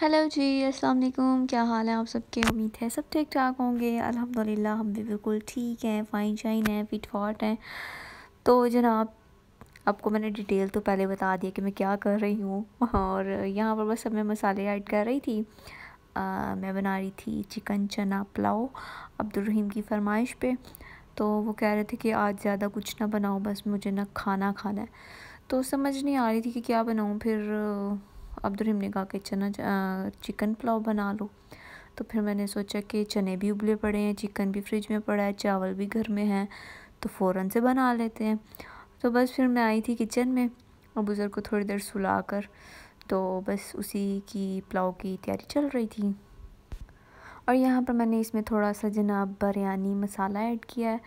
hello जी अस्सलाम वालेकुम क्या हाल है आप सबके उम्मीद है सब ठीक ठाक होंगे अल्हम्दुलिल्लाह हम भी बिल्कुल ठीक हैं फ़ाइन शाइन हैं फिट फाट हैं तो जनाब आपको मैंने डिटेल तो पहले बता दिया कि मैं क्या कर रही हूँ और यहाँ पर बस मैं मसाले ऐड कर रही थी आ, मैं बना रही थी चिकन चना पुलाव अब्दुलरहीम की फरमाइश पर तो वो कह रहे थे कि आज ज़्यादा कुछ ना बनाओ बस मुझे ना खाना खाना है तो समझ नहीं आ रही थी कि क्या बनाऊँ फिर अब्दुलरहीम ने कहा कि चना चिकन पुलाव बना लो तो फिर मैंने सोचा कि चने भी उबले पड़े हैं चिकन भी फ्रिज में पड़ा है चावल भी घर में हैं तो फ़ौर से बना लेते हैं तो बस फिर मैं आई थी किचन में और बुजुर्ग को थोड़ी देर सुला कर तो बस उसी की पुलाव की तैयारी चल रही थी और यहाँ पर मैंने इसमें थोड़ा सा जनाब बिरयानी मसाला ऐड किया है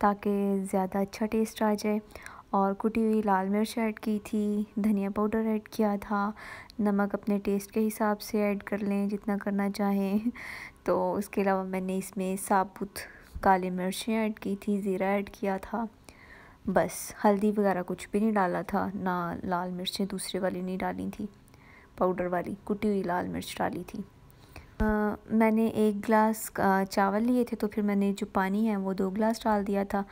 ताकि ज़्यादा अच्छा टेस्ट आ जाए और कुटी हुई लाल मिर्च ऐड की थी धनिया पाउडर ऐड किया था नमक अपने टेस्ट के हिसाब से ऐड कर लें जितना करना चाहें तो उसके अलावा मैंने इसमें साबुत काली मिर्चें ऐड की थी ज़ीरा ऐड किया था बस हल्दी वगैरह कुछ भी नहीं डाला था ना लाल मिर्चें दूसरे वाली नहीं डाली थी पाउडर वाली कुटी हुई लाल मिर्च डाली थी आ, मैंने एक गिलास चावल लिए थे तो फिर मैंने जो पानी है वो दो गिलास डाल दिया था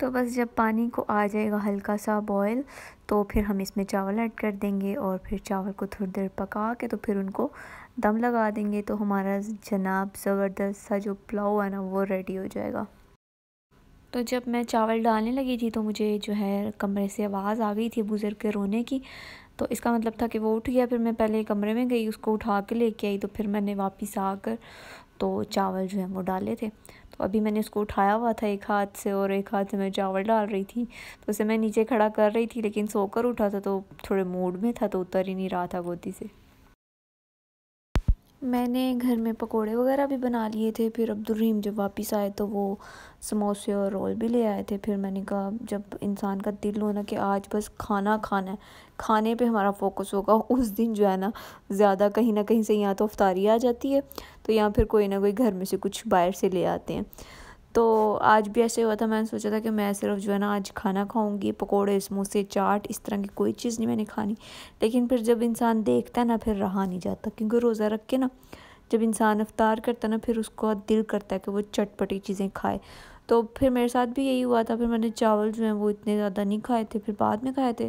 तो बस जब पानी को आ जाएगा हल्का सा बॉयल तो फिर हम इसमें चावल ऐड कर देंगे और फिर चावल को थोड़ी देर पका के तो फिर उनको दम लगा देंगे तो हमारा जनाब ज़बरदस्त सा जो पुलाव है ना वो रेडी हो जाएगा तो जब मैं चावल डालने लगी थी तो मुझे जो है कमरे से आवाज़ आ गई थी बुज़ुर्ग के रोने की तो इसका मतलब था कि वो उठ गया फिर मैं पहले कमरे में गई उसको उठा के लेके आई तो फिर मैंने वापस आकर तो चावल जो है वो डाले थे तो अभी मैंने उसको उठाया हुआ था एक हाथ से और एक हाथ से मैं चावल डाल रही थी तो उसे मैं नीचे खड़ा कर रही थी लेकिन सोकर उठा था तो थोड़े मूड में था तो उतर ही नहीं रहा था गोदी से मैंने घर में पकोड़े वगैरह भी बना लिए थे फिर अब्दुलरहीम जब वापस आए तो वो समोसे और रोल भी ले आए थे फिर मैंने कहा जब इंसान का दिल हो ना कि आज बस खाना खाना है खाने पे हमारा फोकस होगा उस दिन जो है ना ज़्यादा कहीं ना कहीं से या तो अफ्तारी आ जाती है तो या फिर कोई ना कोई घर में से कुछ बाहर से ले आते हैं तो आज भी ऐसे हुआ था मैंने सोचा था कि मैं सिर्फ जो है ना आज खाना खाऊंगी पकोड़े समोसे चाट इस तरह की कोई चीज़ नहीं मैंने खानी लेकिन फिर जब इंसान देखता है ना फिर रहा नहीं जाता क्योंकि रोज़ा रख के ना जब इंसान अफ्तार करता है ना फिर उसको दिल करता है कि वो चटपटी चीज़ें खाए तो फिर मेरे साथ भी यही हुआ था फिर मैंने चावल जो है वो इतने ज़्यादा नहीं खाए थे फिर बाद में खाए थे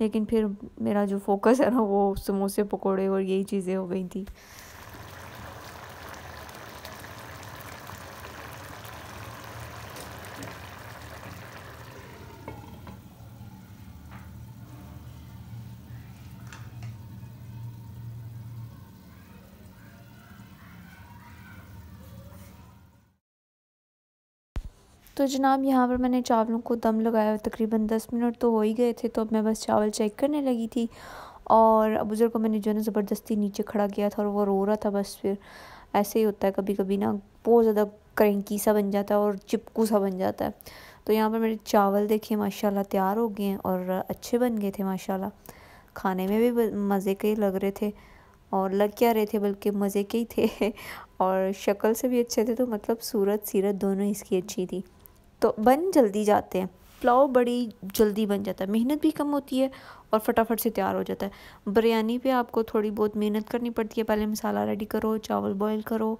लेकिन फिर मेरा जो फोकस है ना वो समोसे पकौड़े और यही चीज़ें हो गई थी तो जनाब यहाँ पर मैंने चावलों को दम लगाया तकरीबन दस मिनट तो हो ही गए थे तो अब मैं बस चावल चेक करने लगी थी और अबूज़र को मैंने जो है ना ज़बरदस्ती नीचे खड़ा किया था और वो रो रहा था बस फिर ऐसे ही होता है कभी कभी ना बहुत ज़्यादा करंकी सा बन जाता है और चिपकू सा बन जाता है तो यहाँ पर मेरे चावल देखिए माशाल्लाह तैयार हो गए हैं और अच्छे बन गए थे माशाल्लाह खाने में भी मज़े के लग रहे थे और लग क्या रहे थे बल्कि मज़े के ही थे और शक्ल से भी अच्छे थे तो मतलब सूरत सीरत दोनों इसकी अच्छी थी तो बन जल्दी जाते हैं पुलाव बड़ी जल्दी बन जाता है मेहनत भी कम होती है और फटाफट से तैयार हो जाता है बिरयानी पे आपको थोड़ी बहुत मेहनत करनी पड़ती है पहले मसाला रेडी करो चावल बॉईल करो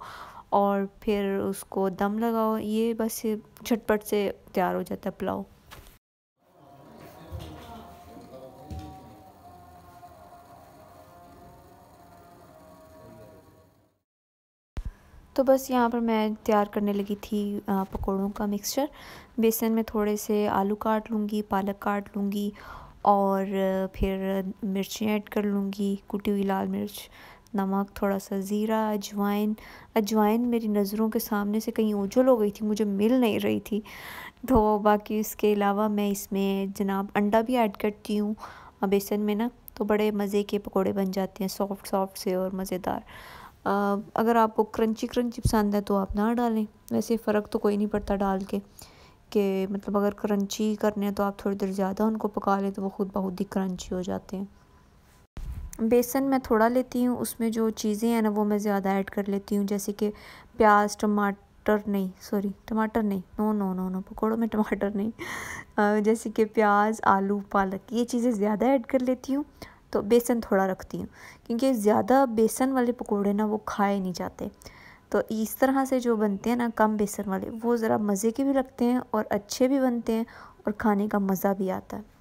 और फिर उसको दम लगाओ ये बस झटपट से तैयार हो जाता है पुलाव तो बस यहाँ पर मैं तैयार करने लगी थी पकौड़ों का मिक्सचर बेसन में थोड़े से आलू काट लूँगी पालक काट लूँगी और फिर मिर्ची ऐड कर लूँगी कुटी हुई लाल मिर्च नमक थोड़ा सा ज़ीरा अजवाइन अजवाइन मेरी नज़रों के सामने से कहीं ओझल हो गई थी मुझे मिल नहीं रही थी तो बाकी इसके अलावा मैं इसमें जनाब अंडा भी ऐड करती हूँ बेसन में ना तो बड़े मज़े के पकोड़े बन जाते हैं सॉफ्ट सॉफ्ट से और मज़ेदार अगर आपको क्रंची क्रंची पसंद है तो आप ना डालें वैसे फ़र्क तो कोई नहीं पड़ता डाल के कि मतलब अगर क्रंची करने हैं तो आप थोड़ी देर ज़्यादा उनको पका लें तो वो खुद बहुत ही क्रंची हो जाते हैं बेसन मैं थोड़ा लेती हूँ उसमें जो चीज़ें हैं ना वो मैं ज़्यादा ऐड कर लेती हूँ जैसे कि प्याज टमाटर टमाटर नहीं सॉरी टमाटर नहीं नो नो नो नो पकौड़ों में टमाटर नहीं जैसे कि प्याज आलू पालक ये चीज़ें ज़्यादा ऐड कर लेती हूँ तो बेसन थोड़ा रखती हूँ क्योंकि ज़्यादा बेसन वाले पकौड़े ना वो खाए नहीं जाते तो इस तरह से जो बनते हैं ना कम बेसन वाले वो ज़रा मज़े के भी लगते हैं और अच्छे भी बनते हैं और खाने का मज़ा भी आता है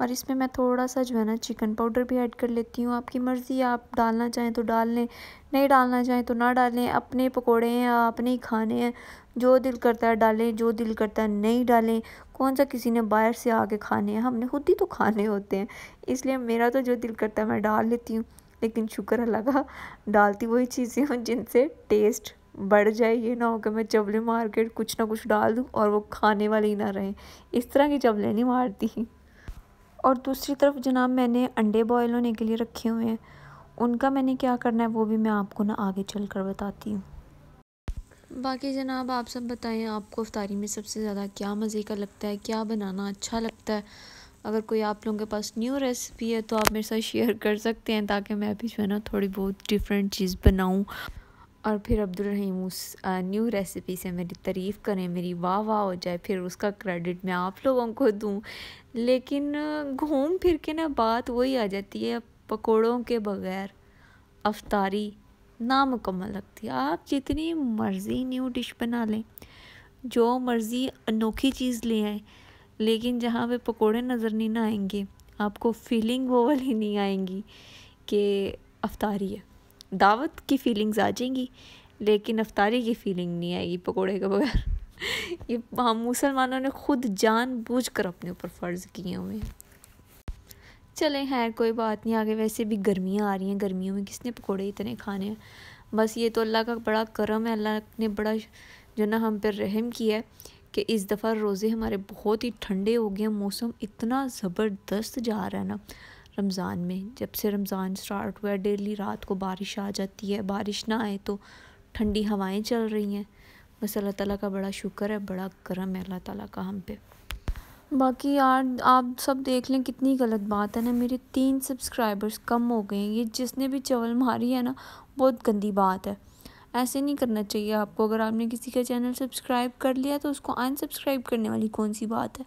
और इसमें मैं थोड़ा सा जो है ना चिकन पाउडर भी ऐड कर लेती हूँ आपकी मर्ज़ी आप डालना चाहें तो डाल लें नहीं डालना चाहें तो ना डालें अपने पकोड़े हैं अपने ही खाने हैं जो दिल करता है डालें जो दिल करता है नहीं डालें कौन सा किसी ने बाहर से आके खाने हैं हमने खुद ही तो खाने होते हैं इसलिए मेरा तो जो दिल करता है मैं डाल लेती हूँ लेकिन शुक्र अलग डालती वही चीज़ें हूँ जिनसे टेस्ट बढ़ जाए ये ना हो कि मैं चबले मार के कुछ ना कुछ डाल दूँ और वो खाने वाले ही ना रहें इस तरह की चबले नहीं मारती और दूसरी तरफ जनाब मैंने अंडे बॉयल होने के लिए रखे हुए हैं उनका मैंने क्या करना है वो भी मैं आपको ना आगे चल कर बताती हूँ बाकी जनाब आप सब बताएं आपको अफ्तारी में सबसे ज़्यादा क्या मज़े का लगता है क्या बनाना अच्छा लगता है अगर कोई आप लोगों के पास न्यू रेसिपी है तो आप मेरे साथ शेयर कर सकते हैं ताकि मैं भी जो है ना थोड़ी बहुत डिफरेंट चीज़ बनाऊँ और फिर अब्दुल रहीम उस न्यू रेसिपी से मेरी तारीफ़ करें मेरी वाह वाह हो जाए फिर उसका क्रेडिट मैं आप लोगों को दूँ लेकिन घूम फिर के ना बात वही आ जाती है पकोड़ों के बगैर अफतारी नामुकम्मल लगती है आप जितनी मर्ज़ी न्यू डिश बना लें जो मर्ज़ी अनोखी चीज़ ले आए लेकिन जहाँ पे पकोड़े नज़र नहीं ना आएंगे आपको फीलिंग वो वाली नहीं आएंगी कि अफतारी है दावत की फीलिंग्स आ जाएंगी लेकिन अफ्तारी की फीलिंग नहीं आएगी पकोड़े के बगैर ये हम मुसलमानों ने खुद जान बूझ कर अपने ऊपर फ़र्ज़ किए हुए हैं चले खैर कोई बात नहीं आगे वैसे भी गर्मियाँ आ रही हैं गर्मियों में किसने पकोड़े इतने खाने हैं बस ये तो अल्लाह का बड़ा करम है अल्लाह ने बड़ा जो ना हम पर रहम किया है कि इस दफ़ा रोज़े हमारे बहुत ही ठंडे हो गए हैं मौसम इतना ज़बरदस्त जा रहा है ना रमज़ान में जब से रमज़ान स्टार्ट हुआ डेली रात को बारिश आ जाती है बारिश ना आए तो ठंडी हवाएं चल रही हैं बस अल्लाह ताला का बड़ा शुक्र है बड़ा करम है अल्लाह ताला का हम पे बाकी यार आप सब देख लें कितनी गलत बात है ना मेरे तीन सब्सक्राइबर्स कम हो गए हैं ये जिसने भी चवल मारी है ना बहुत गंदी बात है ऐसे नहीं करना चाहिए आपको अगर आपने किसी का चैनल सब्सक्राइब कर लिया तो उसको अनसब्सक्राइब करने वाली कौन सी बात है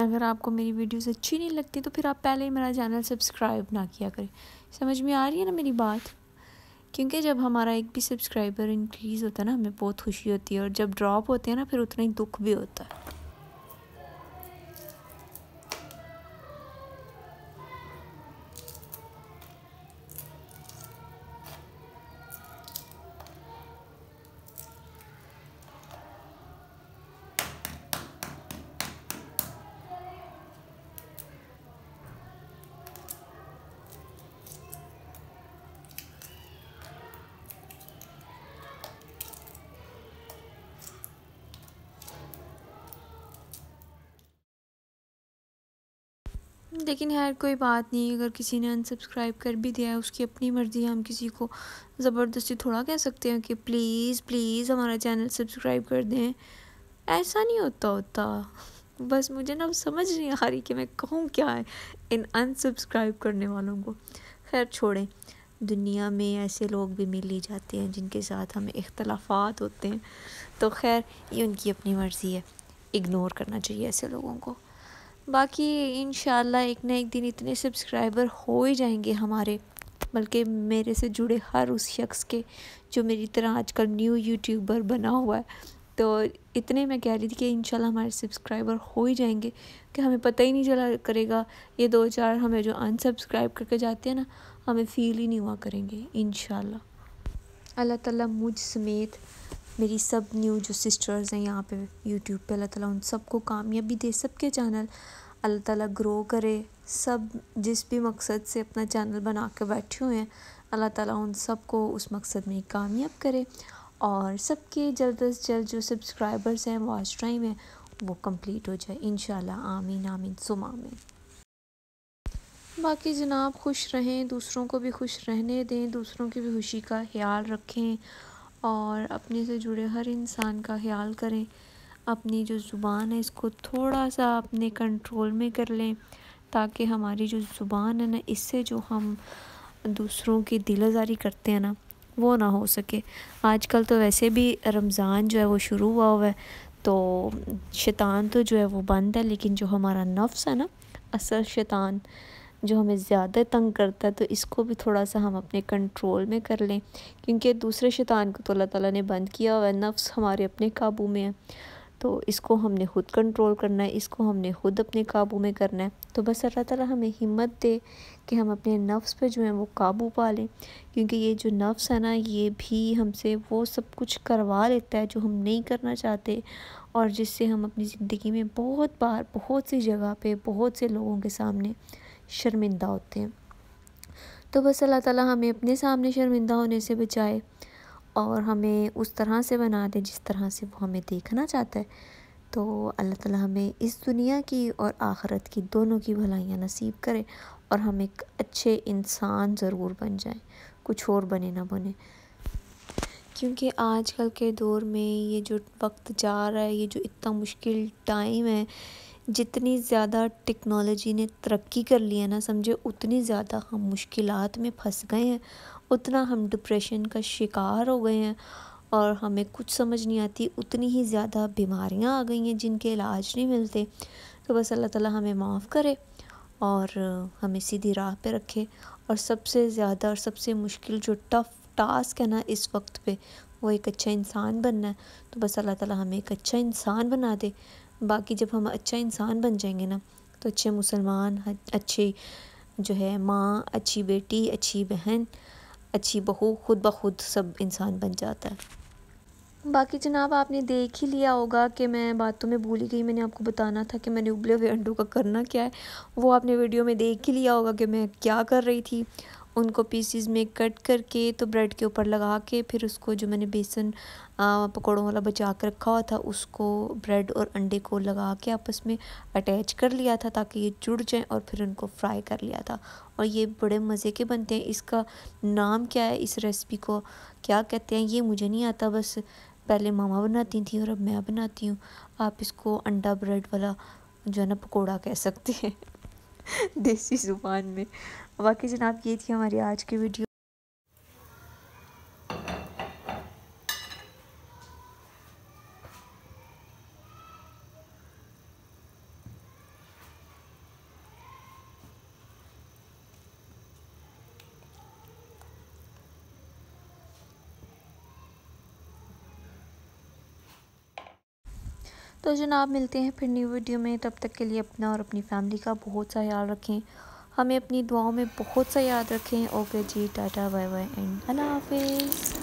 अगर आपको मेरी वीडियोस अच्छी नहीं लगती तो फिर आप पहले ही मेरा चैनल सब्सक्राइब ना किया करें समझ में आ रही है ना मेरी बात क्योंकि जब हमारा एक भी सब्सक्राइबर इंक्रीज़ होता है ना हमें बहुत खुशी होती है और जब ड्रॉप होते हैं ना फिर उतना ही दुख भी होता है लेकिन खैर कोई बात नहीं अगर किसी ने अनसब्सक्राइब कर भी दिया है उसकी अपनी मर्ज़ी है हम किसी को ज़बरदस्ती थोड़ा कह सकते हैं कि प्लीज़ प्लीज़ हमारा चैनल सब्सक्राइब कर दें ऐसा नहीं होता होता बस मुझे ना समझ नहीं आ रही कि मैं कहूँ क्या है इन अनसब्सक्राइब करने वालों को खैर छोड़ें दुनिया में ऐसे लोग भी मिल ही जाते हैं जिनके साथ हमें इख्तलाफात होते हैं तो खैर ये उनकी अपनी मर्ज़ी है इग्नोर करना चाहिए ऐसे लोगों को बाकी इन एक ना एक दिन इतने सब्सक्राइबर हो ही जाएंगे हमारे बल्कि मेरे से जुड़े हर उस शख्स के जो मेरी तरह आजकल न्यू यूट्यूबर बना हुआ है तो इतने मैं कह रही थी कि इन हमारे सब्सक्राइबर हो ही जाएंगे कि हमें पता ही नहीं चला करेगा ये दो चार हमें जो अनसब्सक्राइब करके जाते हैं ना हमें फ़ील ही नहीं हुआ करेंगे इन अल्लाह ताला मुझ समेत मेरी सब न्यू जो सिस्टर्स हैं यहाँ पे यूट्यूब पे अल्लाह ताला उन सबको कामयाबी दे सबके चैनल अल्लाह ताला ग्रो करे सब जिस भी मकसद से अपना चैनल बना के बैठे हुए हैं अल्लाह ताला उन सबको उस मकसद में कामयाब करे और सबके जल्द अज जल्द जो सब्सक्राइबर्स हैं वॉच टाइम है वो कंप्लीट हो जाए इन आमीन आमीन सुम आमीन बाकी जनाब खुश रहें दूसरों को भी खुश रहने दें दूसरों की भी खुशी का ख्याल रखें और अपने से जुड़े हर इंसान का ख्याल करें अपनी जो ज़ुबान है इसको थोड़ा सा अपने कंट्रोल में कर लें ताकि हमारी जो ज़ुबान है ना इससे जो हम दूसरों की दिल आज़ारी करते हैं ना वो ना हो सके आजकल तो वैसे भी रमज़ान जो है वो शुरू हुआ हुआ है तो शैतान तो जो है वो बंद है लेकिन जो हमारा नफ्स है ना असल शैतान जो हमें ज़्यादा तंग करता है तो इसको भी थोड़ा सा हम अपने कंट्रोल में कर लें क्योंकि दूसरे शैतान को तो अल्लाह ताला ने बंद किया हुआ है नफ्स हमारे अपने काबू में है तो इसको हमने खुद कंट्रोल करना है इसको हमने खुद अपने काबू में करना है तो बस अल्लाह ताला हमें हिम्मत दे कि हम अपने नफ्स पे जो है वो काबू पा लें क्योंकि ये जो नफ्स है ना ये भी हमसे वो सब कुछ करवा लेता है जो हम नहीं करना चाहते और जिससे हम अपनी ज़िंदगी में बहुत बार बहुत सी जगह पे बहुत से लोगों के सामने शर्मिंदा होते हैं तो बस अल्लाह ताला हमें अपने सामने शर्मिंदा होने से बचाए और हमें उस तरह से बना दे जिस तरह से वो हमें देखना चाहता है तो अल्लाह ताला हमें इस दुनिया की और आखरत की दोनों की भलाइयाँ नसीब करें और हम एक अच्छे इंसान ज़रूर बन जाएं कुछ और बने ना बने क्योंकि आजकल के दौर में ये जो वक्त जा रहा है ये जो इतना मुश्किल टाइम है जितनी ज़्यादा टेक्नोलॉजी ने तरक्की कर ली है ना समझे उतनी ज़्यादा हम मुश्किल में फंस गए हैं उतना हम डिप्रेशन का शिकार हो गए हैं और हमें कुछ समझ नहीं आती उतनी ही ज़्यादा बीमारियां आ गई हैं जिनके इलाज नहीं मिलते तो बस अल्लाह ताला हमें माफ़ करे और हमें सीधी राह पे रखे और सबसे ज़्यादा और सबसे मुश्किल जो टफ़ टास्क है ना इस वक्त पे वो एक अच्छा इंसान बनना है तो बस अल्लाह ताला हमें एक अच्छा इंसान बना दे बाकी जब हम अच्छा इंसान बन जाएंगे ना तो अच्छे मुसलमान अच्छे जो है माँ अच्छी बेटी अच्छी बहन अच्छी बहू खुद ब खुद सब इंसान बन जाता है बाकी जनाब आपने देख ही लिया होगा कि मैं बातों तो में भूल ही गई मैंने आपको बताना था कि मैंने उबले हुए अंडों का करना क्या है वो आपने वीडियो में देख ही लिया होगा कि मैं क्या कर रही थी उनको पीसीज में कट करके तो ब्रेड के ऊपर लगा के फिर उसको जो मैंने बेसन पकौड़ों वाला बचा कर रखा हुआ था उसको ब्रेड और अंडे को लगा के आपस में अटैच कर लिया था ताकि ये जुड़ जाएं और फिर उनको फ्राई कर लिया था और ये बड़े मज़े के बनते हैं इसका नाम क्या है इस रेसिपी को क्या कहते हैं ये मुझे नहीं आता बस पहले मामा बनाती थी और अब मैं बनाती हूँ आप इसको अंडा ब्रेड वाला जो है ना पकौड़ा कह सकते हैं देसी ज़ुबान में बाकी जनाब ये थी हमारी आज की वीडियो तो जनाब मिलते हैं फिर न्यू वीडियो में तब तक के लिए अपना और अपनी फैमिली का बहुत सा ख्याल रखें हमें अपनी दुआओं में बहुत सा याद रखें ओके जी टाटा बाय बाय एंड अल्लाह हाफिज़